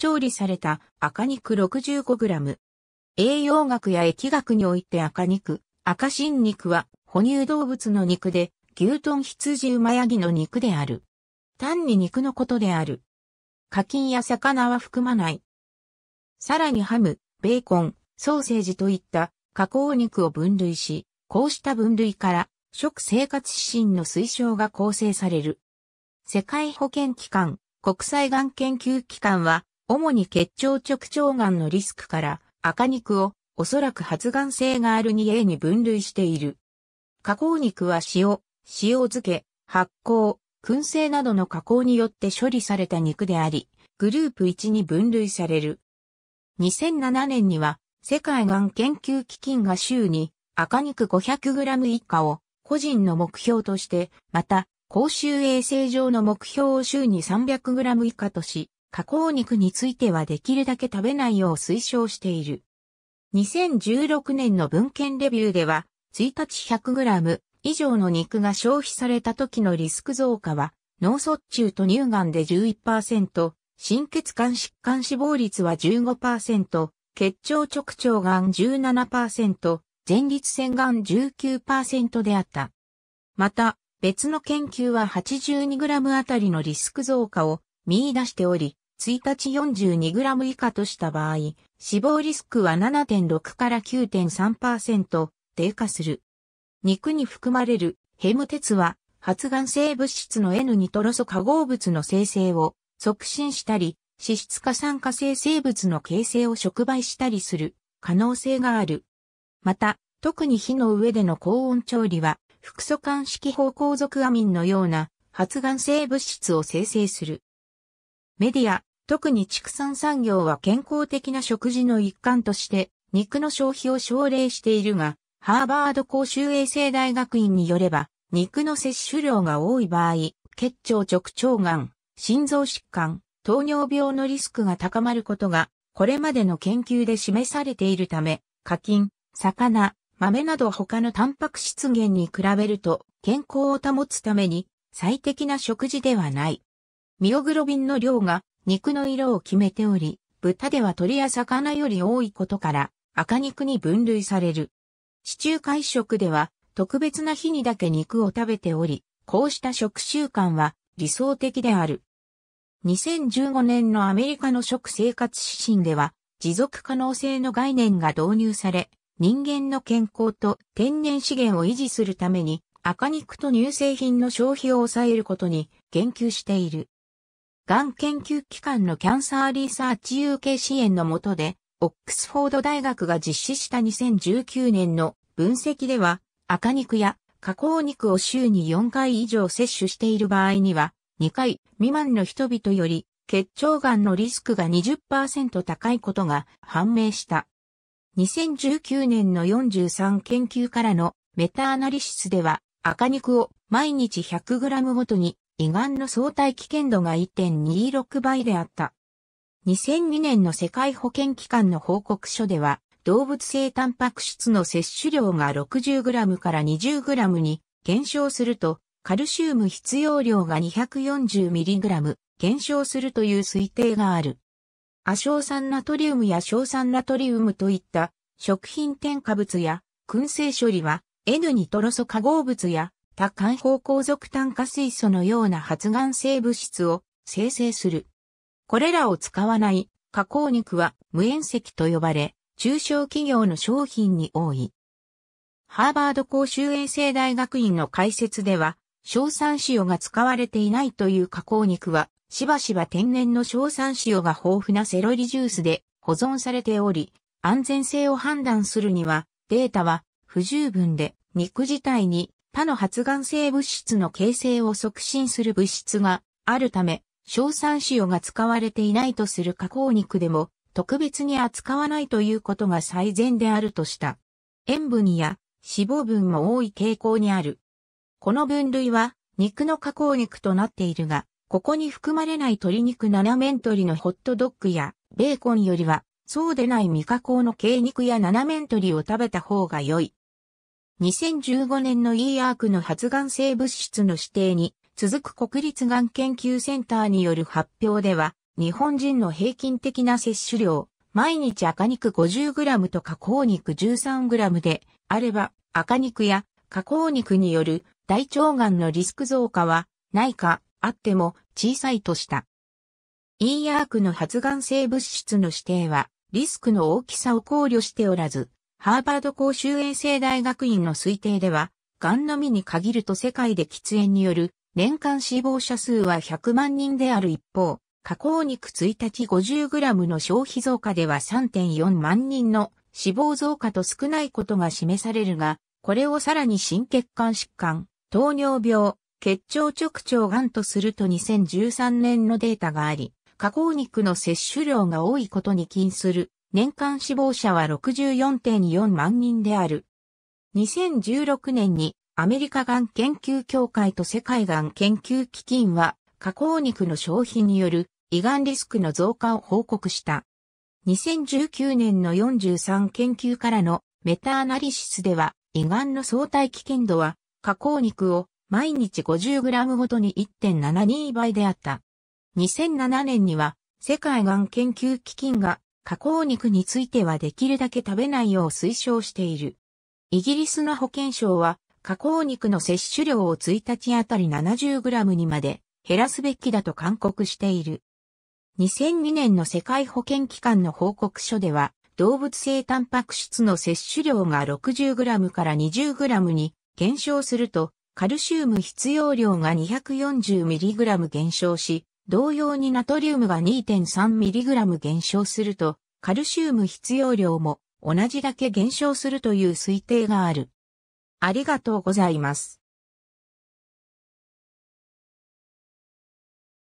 調理された赤肉 65g。栄養学や疫学において赤肉、赤新肉は哺乳動物の肉で、牛豚羊馬ヤギの肉である。単に肉のことである。課金や魚は含まない。さらにハム、ベーコン、ソーセージといった加工肉を分類し、こうした分類から食生活指針の推奨が構成される。世界保健機関、国際がん研究機関は主に結腸直腸がんのリスクから赤肉をおそらく発がん性がある 2A に分類している。加工肉は塩、塩漬け、発酵、燻製などの加工によって処理された肉であり、グループ1に分類される。2007年には世界がん研究基金が週に赤肉 500g 以下を個人の目標として、また公衆衛生上の目標を週に 300g 以下とし、加工肉についてはできるだけ食べないよう推奨している。2016年の文献レビューでは、1日 100g 以上の肉が消費された時のリスク増加は、脳卒中と乳がんで11%、心血管疾患死亡率は15%、血腸直腸がん17%、前立腺がん19%であった。また、別の研究は 82g あたりのリスク増加を見出しており、1日 42g 以下とした場合、死亡リスクは7.6から9.3%低下する。肉に含まれるヘム鉄は発がん性物質の N ニトロ素化合物の生成を促進したり、脂質化酸化性生物の形成を触媒したりする可能性がある。また、特に火の上での高温調理は、複素間式方向属アミンのような発がん性物質を生成する。メディア、特に畜産産業は健康的な食事の一環として肉の消費を奨励しているが、ハーバード公衆衛生大学院によれば、肉の摂取量が多い場合、血腸直腸癌、心臓疾患、糖尿病のリスクが高まることが、これまでの研究で示されているため、課金、魚、豆など他のタンパク質源に比べると健康を保つために最適な食事ではない。ミオグロビンの量が肉の色を決めており、豚では鳥や魚より多いことから赤肉に分類される。市中会食では特別な日にだけ肉を食べており、こうした食習慣は理想的である。2015年のアメリカの食生活指針では、持続可能性の概念が導入され、人間の健康と天然資源を維持するために、赤肉と乳製品の消費を抑えることに言及している。がん研究機関のキャンサーリサーチ UK 支援のもとで、オックスフォード大学が実施した2019年の分析では、赤肉や加工肉を週に4回以上摂取している場合には、2回未満の人々より血腸がんのリスクが20%高いことが判明した。2019年の43研究からのメタアナリシスでは赤肉を毎日 100g ごとに胃がんの相対危険度が1.26倍であった。2002年の世界保健機関の報告書では、動物性タンパク質の摂取量が 60g から 20g に減少すると、カルシウム必要量が 240mg 減少するという推定がある。亜硝酸ナトリウムや硝酸ナトリウムといった食品添加物や燻製処理は N ニトロ素化合物や多環方向属炭化水素のような発がん性物質を生成する。これらを使わない加工肉は無塩石と呼ばれ、中小企業の商品に多い。ハーバード公衆衛生大学院の解説では、硝酸塩が使われていないという加工肉は、しばしば天然の硝酸塩が豊富なセロリジュースで保存されており、安全性を判断するには、データは不十分で、肉自体に他の発がん性物質の形成を促進する物質があるため、硝酸塩が使われていないとする加工肉でも特別に扱わないということが最善であるとした。塩分や脂肪分も多い傾向にある。この分類は肉の加工肉となっているが、ここに含まれない鶏肉七面鶏のホットドッグやベーコンよりはそうでない未加工の鶏肉や七面鳥を食べた方が良い。2015年の EARC の発がん性物質の指定に続く国立がん研究センターによる発表では、日本人の平均的な摂取量、毎日赤肉 50g と加工肉 13g であれば、赤肉や加工肉による大腸がんのリスク増加はないかあっても小さいとした。ER c の発がん性物質の指定はリスクの大きさを考慮しておらず、ハーバード公衆衛生大学院の推定では、ガンのみに限ると世界で喫煙による年間死亡者数は100万人である一方、加工肉1日 50g の消費増加では3.4万人の死亡増加と少ないことが示されるが、これをさらに心血管疾患、糖尿病、血腸直腸癌とすると2013年のデータがあり、加工肉の摂取量が多いことに起因する年間死亡者は64.4万人である。2016年にアメリカがん研究協会と世界がん研究基金は加工肉の消費による胃がんリスクの増加を報告した。2019年の43研究からのメタアナリシスでは胃がんの相対危険度は加工肉を毎日 50g ごとに1.72倍であった。2007年には世界がん研究基金が加工肉についてはできるだけ食べないよう推奨している。イギリスの保健省は、加工肉の摂取量を1日あたり 70g にまで減らすべきだと勧告している。2002年の世界保健機関の報告書では、動物性タンパク質の摂取量が 60g から 20g に減少すると、カルシウム必要量が 240mg 減少し、同様にナトリウムが 2.3mg 減少すると、カルシウム必要量も同じだけ減少するという推定がある。ありがとうございます。